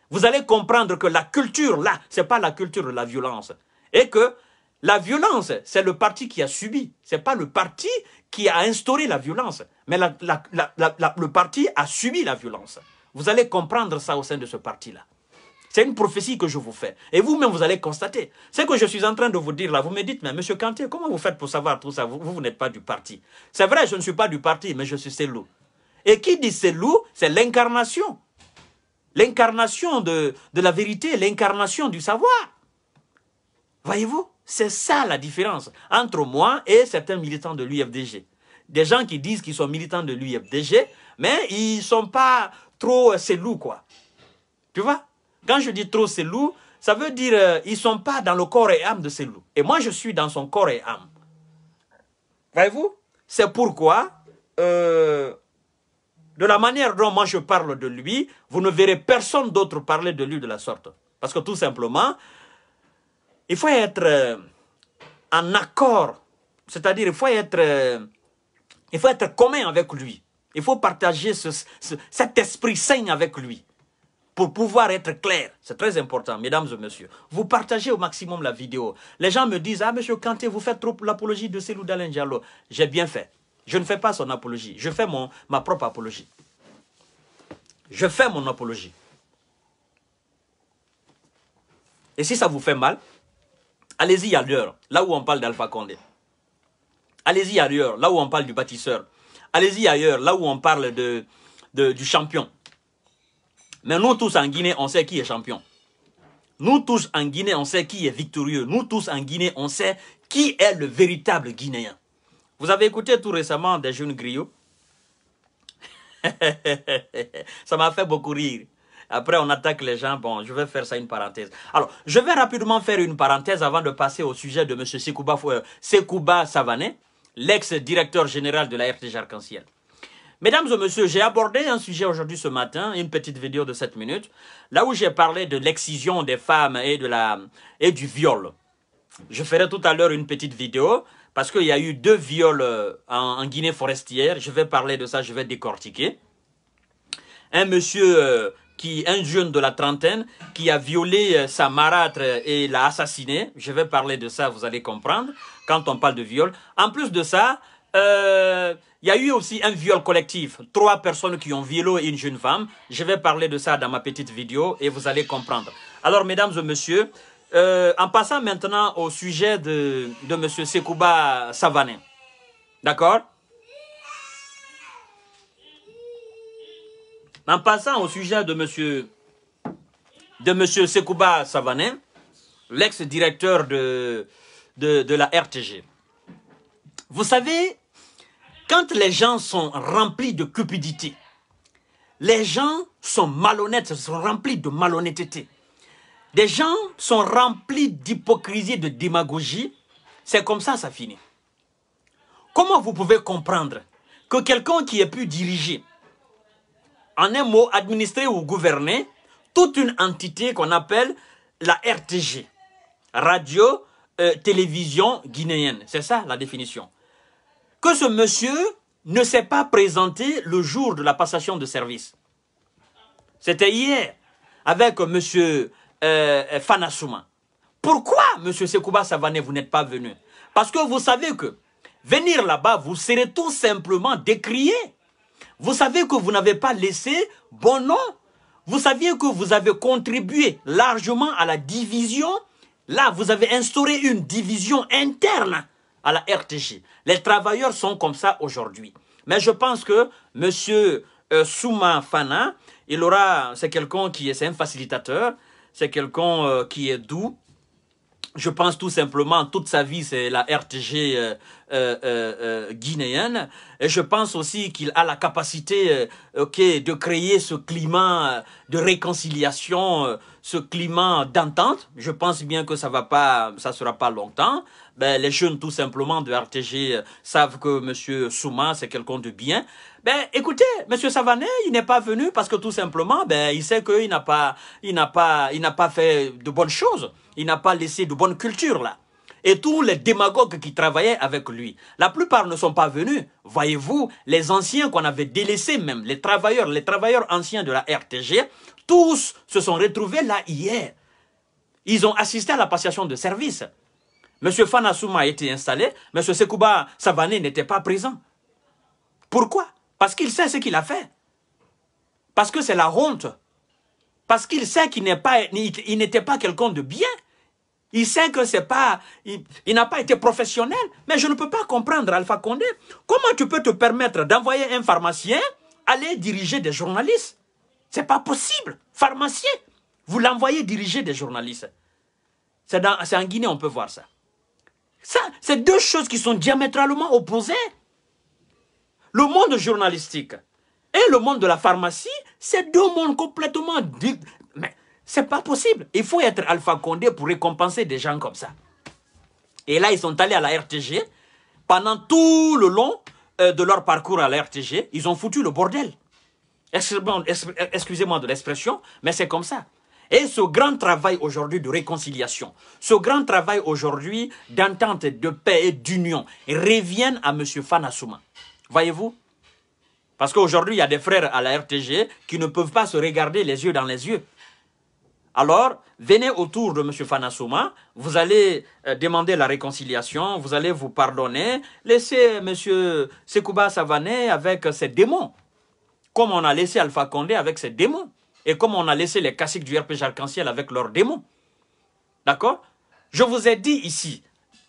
Vous allez comprendre que la culture, là, ce n'est pas la culture de la violence. Et que la violence, c'est le parti qui a subi. C'est pas le parti qui a instauré la violence. Mais le parti a subi la violence. Vous allez comprendre ça au sein de ce parti-là. C'est une prophétie que je vous fais. Et vous-même, vous allez constater. Ce que je suis en train de vous dire là, vous me dites, mais monsieur Kanté, comment vous faites pour savoir tout ça Vous, vous, n'êtes pas du parti. C'est vrai, je ne suis pas du parti, mais je suis loups. Et qui dit loup c'est l'incarnation. L'incarnation de, de la vérité, l'incarnation du savoir. Voyez-vous c'est ça la différence entre moi et certains militants de l'UFDG. Des gens qui disent qu'ils sont militants de l'UFDG, mais ils ne sont pas trop euh, loups quoi. Tu vois Quand je dis trop loup, ça veut dire qu'ils euh, ils ne sont pas dans le corps et âme de ces loups. Et moi, je suis dans son corps et âme. Voyez-vous C'est pourquoi, euh, de la manière dont moi je parle de lui, vous ne verrez personne d'autre parler de lui de la sorte. Parce que tout simplement, il faut être euh, en accord, c'est-à-dire il faut être, euh, il faut être commun avec lui. Il faut partager cet esprit sain avec lui pour pouvoir être clair. C'est très important, mesdames et messieurs. Vous partagez au maximum la vidéo. Les gens me disent, ah, monsieur Kanté, vous faites trop l'apologie de Selou Diallo. J'ai bien fait. Je ne fais pas son apologie. Je fais mon, ma propre apologie. Je fais mon apologie. Et si ça vous fait mal, Allez-y ailleurs, là où on parle d'Alpha Condé. Allez-y ailleurs, là où on parle du bâtisseur. Allez-y ailleurs, là où on parle de, du champion. Mais nous tous en Guinée, on sait qui est champion. Nous tous en Guinée, on sait qui est victorieux. Nous tous en Guinée, on sait qui est le véritable Guinéen. Vous avez écouté tout récemment des jeunes griots Ça m'a fait beaucoup rire. Après, on attaque les gens. Bon, je vais faire ça une parenthèse. Alors, je vais rapidement faire une parenthèse avant de passer au sujet de M. Euh, Sekouba, Savané, l'ex-directeur général de la RTG Arc-en-Ciel. Mesdames et messieurs, j'ai abordé un sujet aujourd'hui ce matin, une petite vidéo de 7 minutes, là où j'ai parlé de l'excision des femmes et, de la, et du viol. Je ferai tout à l'heure une petite vidéo parce qu'il y a eu deux viols euh, en, Guinée forestière. Je vais parler de ça, je vais décortiquer. Un monsieur euh, qui, un jeune de la trentaine qui a violé euh, sa marâtre et l'a assassiné. Je vais parler de ça, vous allez comprendre, quand on parle de viol. En plus de ça, euh, il y a eu aussi un viol collectif. Trois personnes qui ont violé une jeune femme. Je vais parler de ça dans ma petite vidéo et vous allez comprendre. Alors, mesdames et messieurs, euh, en passant maintenant au sujet de, de M. Sekouba Savanin. D'accord en passant au sujet de monsieur, de Sekouba Savanin, l'ex-directeur de, de la RTG. Vous savez, quand les gens sont remplis de cupidité, les gens sont malhonnêtes, sont remplis de malhonnêteté. Des gens sont remplis d'hypocrisie, de démagogie. C'est comme ça, ça finit. Comment vous pouvez comprendre que quelqu'un qui ait pu diriger en un mot, administrer ou gouverner toute une entité qu'on appelle la RTG, Radio euh, Télévision Guinéenne. C'est ça la définition. Que ce monsieur ne s'est pas présenté le jour de la passation de service. C'était hier, avec monsieur euh, Pourquoi, monsieur Sekouba Savané, vous n'êtes pas venu Parce que vous savez que venir là-bas, vous serez tout simplement décrié. Vous savez que vous n'avez pas laissé bon nom. Vous saviez que vous avez contribué largement à la division. Là, vous avez instauré une division interne à la RTG. Les travailleurs sont comme ça aujourd'hui. Mais je pense que M. Euh, Souma Fana, il aura, c'est quelqu'un qui est, un facilitateur, c'est quelqu'un euh, qui est doux, je pense tout simplement, toute sa vie, c'est la RTG euh, euh, euh, guinéenne. Et je pense aussi qu'il a la capacité ok de créer ce climat de réconciliation ce climat d'entente, je pense bien que ça va pas, ça sera pas longtemps. Ben, les jeunes tout simplement de RTG euh, savent que Monsieur Souma c'est quelqu'un de bien. Ben, écoutez, Monsieur Savané, il n'est pas venu parce que tout simplement, ben, il sait qu'il n'a pas, il n'a pas, il n'a pas fait de bonnes choses. Il n'a pas laissé de bonnes cultures là et tous les démagogues qui travaillaient avec lui. La plupart ne sont pas venus. Voyez-vous, les anciens qu'on avait délaissés même, les travailleurs, les travailleurs anciens de la RTG, tous se sont retrouvés là hier. Ils ont assisté à la passation de service. M. Fanasuma a été installé, M. Sekouba Savané n'était pas présent. Pourquoi Parce qu'il sait ce qu'il a fait. Parce que c'est la honte. Parce qu'il sait qu'il n'était pas, il pas quelqu'un de bien. Il sait que c'est pas, n'a pas été professionnel. Mais je ne peux pas comprendre, Alpha Condé, comment tu peux te permettre d'envoyer un pharmacien aller diriger des journalistes c'est pas possible. Pharmacien, vous l'envoyez diriger des journalistes. C'est en Guinée, on peut voir ça. Ça, c'est deux choses qui sont diamétralement opposées. Le monde journalistique et le monde de la pharmacie, c'est deux mondes complètement... Mais c'est pas possible. Il faut être Alpha Condé pour récompenser des gens comme ça. Et là, ils sont allés à la RTG. Pendant tout le long euh, de leur parcours à la RTG, ils ont foutu le bordel. Excusez-moi de l'expression, mais c'est comme ça. Et ce grand travail aujourd'hui de réconciliation, ce grand travail aujourd'hui d'entente, de paix et d'union revient à M. Fanasuma. Voyez-vous Parce qu'aujourd'hui, il y a des frères à la RTG qui ne peuvent pas se regarder les yeux dans les yeux. Alors, venez autour de M. Fanasuma, vous allez euh, demander la réconciliation, vous allez vous pardonner, laissez M. Sekouba Savané avec ses démons comme on a laissé Alpha Condé avec ses démons, et comme on a laissé les caciques du RPG Arc-en-Ciel avec leurs démons. D'accord Je vous ai dit ici,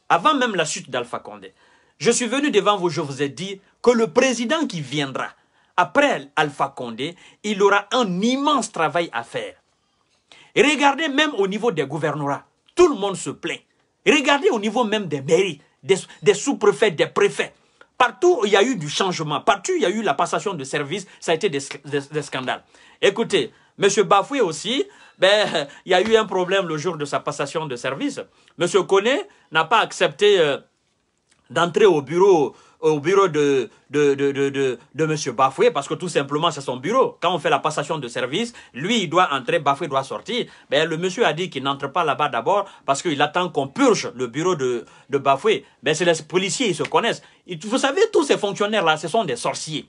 avant même la chute d'Alpha Condé, je suis venu devant vous, je vous ai dit que le président qui viendra après Alpha Condé, il aura un immense travail à faire. Regardez même au niveau des gouvernorats, tout le monde se plaint. Regardez au niveau même des mairies, des, des sous-préfets, des préfets. Partout, il y a eu du changement. Partout, il y a eu la passation de service. Ça a été des, scandales. Écoutez, M. Bafoué aussi, ben, il y a eu un problème le jour de sa passation de service. M. Koné n'a pas accepté euh, d'entrer au bureau au bureau de, de, de, M. Bafoué, parce que tout simplement, c'est son bureau. Quand on fait la passation de service, lui, il doit entrer, Bafoué doit sortir. mais ben, le monsieur a dit qu'il n'entre pas là-bas d'abord parce qu'il attend qu'on purge le bureau de, de Bafoué. Ben, c'est les policiers, ils se connaissent. vous savez, tous ces fonctionnaires-là, ce sont des sorciers.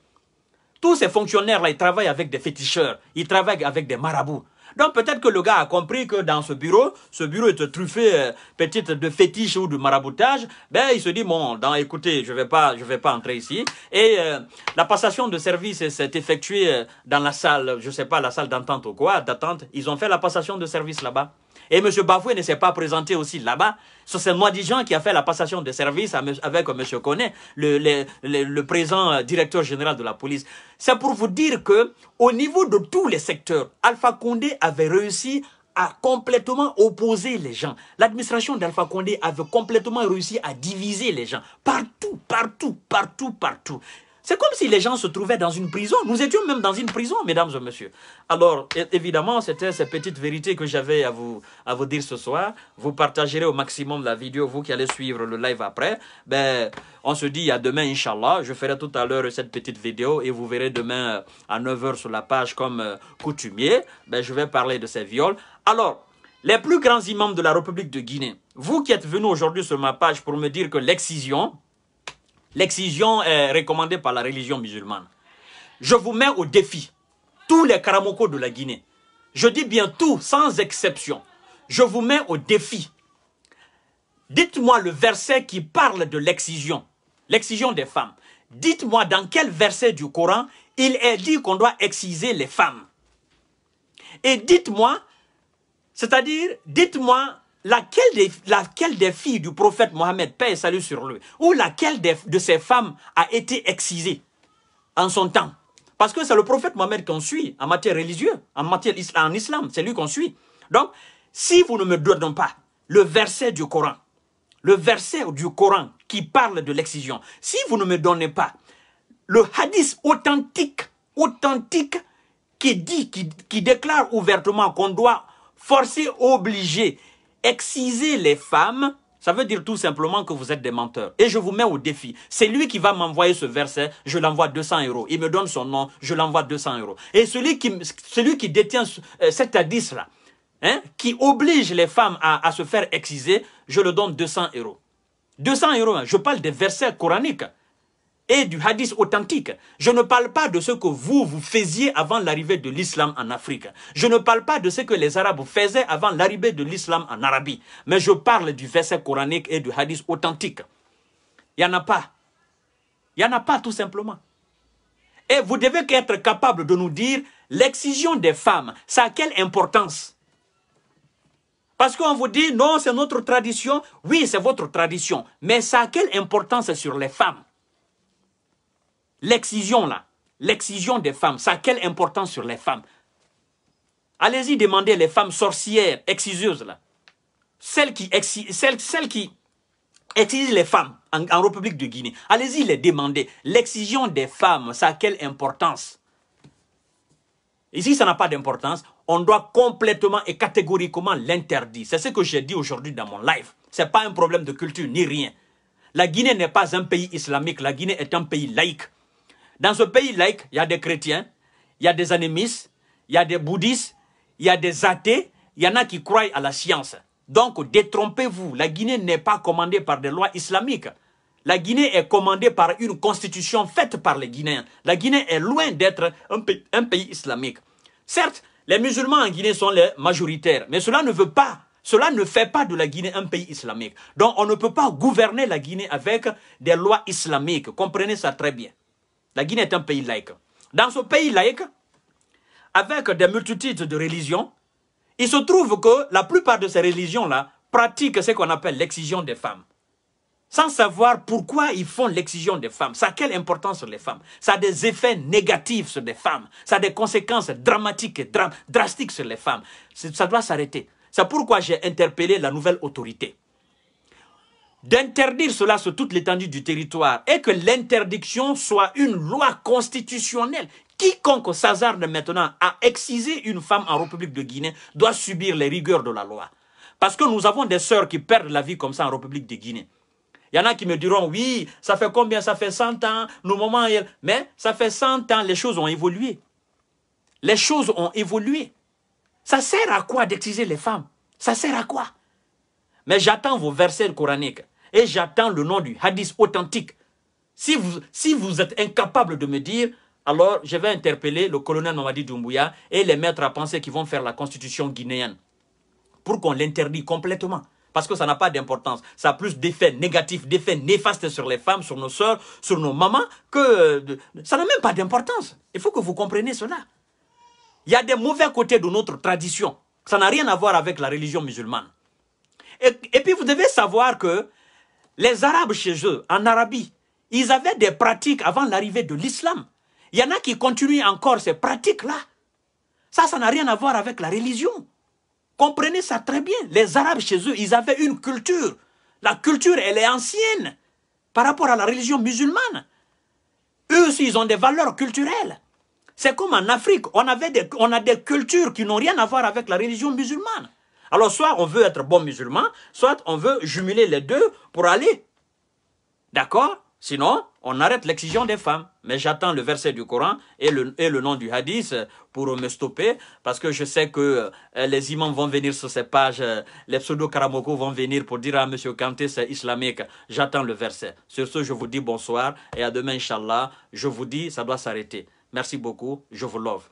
Tous ces fonctionnaires-là, ils travaillent avec des féticheurs, ils travaillent avec des marabouts. Donc peut-être que le gars a compris que dans ce bureau, ce bureau est truffé euh, petite de fétiches ou de maraboutage. Ben il se dit bon, écoutez, je vais je vais pas entrer ici. Et euh, la passation de service s'est effectuée euh, dans la salle, je sais pas, la salle d'entente ou quoi, d'attente. Ils ont fait la passation de service là-bas. Et M. Bafoué ne s'est pas présenté aussi là-bas. C'est mois gens qui a fait la passation de service avec M. Koné, le, le, présent euh, directeur général de la police. C'est pour vous dire que, au niveau de tous les secteurs, Alpha Condé avait réussi à complètement opposer les gens. L'administration d'Alpha Condé avait complètement réussi à diviser les gens. Partout, partout, partout, partout. C'est comme si les gens se trouvaient dans une prison. Nous étions même dans une prison, mesdames et messieurs. Alors, évidemment, c'était ces petites vérités que j'avais à vous, à vous dire ce soir. Vous partagerez au maximum la vidéo, vous qui allez suivre le live après. Ben, on se dit à demain, Inch'Allah. Je ferai tout à l'heure cette petite vidéo et vous verrez demain euh, à 9h sur la page comme euh, coutumier. Ben, je vais parler de ces viols. Alors, les plus grands imams de la République de Guinée, vous qui êtes venus aujourd'hui sur ma page pour me dire que l'excision, L'excision est recommandée par la religion musulmane. Je vous mets au défi, tous les Karamoko de la Guinée, je dis bien tout, sans exception, je vous mets au défi. Dites-moi le verset qui parle de l'excision, l'excision des femmes. Dites-moi dans quel verset du Coran il est dit qu'on doit exciser les femmes. Et dites-moi, c'est-à-dire, dites-moi laquelle des, laquelle des filles du prophète Mohammed, paix et salut sur lui, ou laquelle de ces femmes a été excisée en son temps Parce que c'est le prophète Mohammed qu'on suit en matière religieuse, en matière islam, en islam, c'est lui qu'on suit. Donc, si vous ne me donnez pas le verset du Coran, le verset du Coran qui parle de l'excision, si vous ne me donnez pas le hadith authentique, authentique, qui dit, qui déclare ouvertement qu'on doit forcer, obliger, exciser les femmes, ça veut dire tout simplement que vous êtes des menteurs. Et je vous mets au défi. C'est lui qui va m'envoyer ce verset, je l'envoie 200 euros. Il me donne son nom, je l'envoie 200 euros. Et celui qui, celui qui détient euh, cet hadith là hein, qui oblige les femmes à, à, se faire exciser, je le donne 200 euros. 200 euros, hein. je parle des versets coraniques et du hadith authentique. Je ne parle pas de ce que vous, vous faisiez avant l'arrivée de l'islam en Afrique. Je ne parle pas de ce que les Arabes faisaient avant l'arrivée de l'islam en Arabie. Mais je parle du verset coranique et du hadith authentique. Il n'y en a pas. Il n'y en a pas tout simplement. Et vous devez être capable de nous dire l'excision des femmes, ça a quelle importance Parce qu'on vous dit, non, c'est notre tradition. Oui, c'est votre tradition. Mais ça a quelle importance sur les femmes L'excision là, l'excision des femmes, ça a quelle importance sur les femmes Allez-y demander les femmes sorcières, exciseuses là. Celles qui, celles, qui excisent les femmes en, en République de Guinée. Allez-y les demander. L'excision des femmes, ça a quelle importance Ici, ça n'a pas d'importance. On doit complètement et catégoriquement l'interdire. C'est ce que j'ai dit aujourd'hui dans mon live. Ce n'est pas un problème de culture ni rien. La Guinée n'est pas un pays islamique. La Guinée est un pays laïque. Dans ce pays laïque, il y a des chrétiens, il y a des animistes, il y a des bouddhistes, il y a des athées, il y en a qui croient à la science. Donc, détrompez-vous, la Guinée n'est pas commandée par des lois islamiques. La Guinée est commandée par une constitution faite par les Guinéens. La Guinée est loin d'être un, un, pays islamique. Certes, les musulmans en Guinée sont les majoritaires, mais cela ne veut pas, cela ne fait pas de la Guinée un pays islamique. Donc, on ne peut pas gouverner la Guinée avec des lois islamiques. Comprenez ça très bien. La Guinée est un pays laïque. Dans ce pays laïque, avec des multitudes de religions, il se trouve que la plupart de ces religions-là pratiquent ce qu'on appelle l'excision des femmes. Sans savoir pourquoi ils font l'excision des femmes, ça a quelle importance sur les femmes, ça a des effets négatifs sur les femmes, ça a des conséquences dramatiques et drastiques sur les femmes. Ça doit s'arrêter. C'est pourquoi j'ai interpellé la nouvelle autorité d'interdire cela sur toute l'étendue du territoire et que l'interdiction soit une loi constitutionnelle. Quiconque s'hasarde maintenant à exciser une femme en République de Guinée doit subir les rigueurs de la loi. Parce que nous avons des sœurs qui perdent la vie comme ça en République de Guinée. Il y en a qui me diront, oui, ça fait combien Ça fait 100 ans, nos moments... Mais ça fait 100 ans, les choses ont évolué. Les choses ont évolué. Ça sert à quoi d'exciser les femmes Ça sert à quoi Mais j'attends vos versets coraniques et j'attends le nom du hadith authentique. Si vous, si vous êtes incapable de me dire, alors je vais interpeller le colonel Nomadi Doumbouya et les maîtres à penser qu'ils vont faire la constitution guinéenne pour qu'on l'interdit complètement. Parce que ça n'a pas d'importance. Ça a plus d'effets négatifs, d'effets néfastes sur les femmes, sur nos sœurs, sur nos mamans, que ça n'a même pas d'importance. Il faut que vous compreniez cela. Il y a des mauvais côtés de notre tradition. Ça n'a rien à voir avec la religion musulmane. et puis vous devez savoir que les Arabes chez eux, en Arabie, ils avaient des pratiques avant l'arrivée de l'islam. Il y en a qui continuent encore ces pratiques-là. Ça, ça n'a rien à voir avec la religion. Comprenez ça très bien. Les Arabes chez eux, ils avaient une culture. La culture, elle est ancienne par rapport à la religion musulmane. Eux aussi, ils ont des valeurs culturelles. C'est comme en Afrique, on, avait on a des cultures qui n'ont rien à voir avec la religion musulmane. Alors soit on veut être bon musulman, soit on veut jumeler les deux pour aller. D'accord Sinon, on arrête l'excision des femmes. Mais j'attends le verset du Coran et le, le, nom du hadith pour me stopper, parce que je sais que euh, les imams vont venir sur ces pages, euh, les pseudo-karamoko vont venir pour dire à M. Kanté, c'est islamique. J'attends le verset. Sur ce, je vous dis bonsoir et à demain, Inch'Allah. Je vous dis, ça doit s'arrêter. Merci beaucoup. Je vous love.